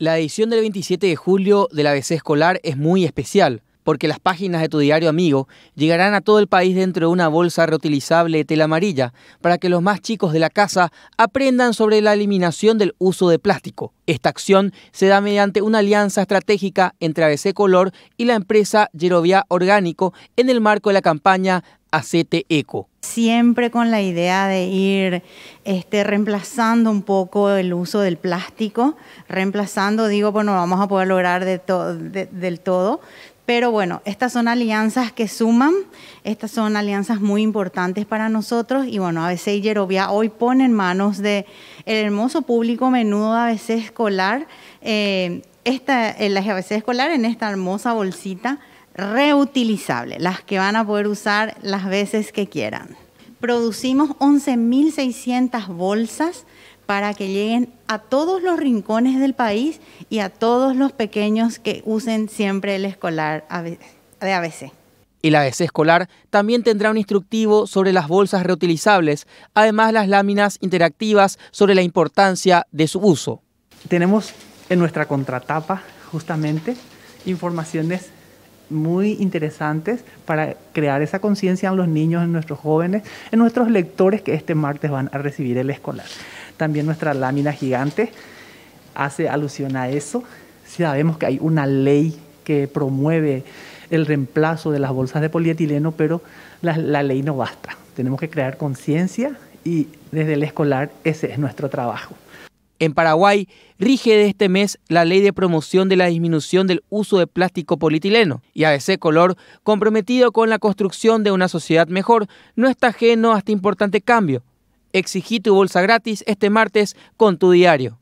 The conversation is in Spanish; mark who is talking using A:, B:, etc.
A: La edición del 27 de julio de la ABC escolar es muy especial, porque las páginas de tu diario amigo llegarán a todo el país dentro de una bolsa reutilizable de tela amarilla, para que los más chicos de la casa aprendan sobre la eliminación del uso de plástico. Esta acción se da mediante una alianza estratégica entre ABC Color y la empresa Yerovia Orgánico en el marco de la campaña Acete eco.
B: Siempre con la idea de ir este, reemplazando un poco el uso del plástico, reemplazando, digo, bueno, vamos a poder lograr de del todo, pero bueno, estas son alianzas que suman, estas son alianzas muy importantes para nosotros y bueno, ABC y Yerovia hoy pone en manos del el hermoso público menudo ABC escolar, eh, esta, el ABC escolar en esta hermosa bolsita reutilizable, las que van a poder usar las veces que quieran. Producimos 11.600 bolsas para que lleguen a todos los rincones del país y a todos los pequeños que usen siempre el escolar de ABC.
A: El ABC escolar también tendrá un instructivo sobre las bolsas reutilizables, además las láminas interactivas sobre la importancia de su uso. Tenemos en
C: nuestra contratapa justamente informaciones muy interesantes para crear esa conciencia en los niños, en nuestros jóvenes, en nuestros lectores que este martes van a recibir el escolar. También nuestra lámina gigante hace alusión a eso. Sabemos que hay una ley que promueve el reemplazo de las bolsas de polietileno, pero la, la ley no basta. Tenemos que crear conciencia y desde el escolar ese es nuestro trabajo. En Paraguay rige de este mes
A: la ley de promoción de la disminución del uso de plástico polietileno y ABC Color, comprometido con la construcción de una sociedad mejor, no está ajeno a este importante cambio. Exigí tu bolsa gratis este martes con tu diario.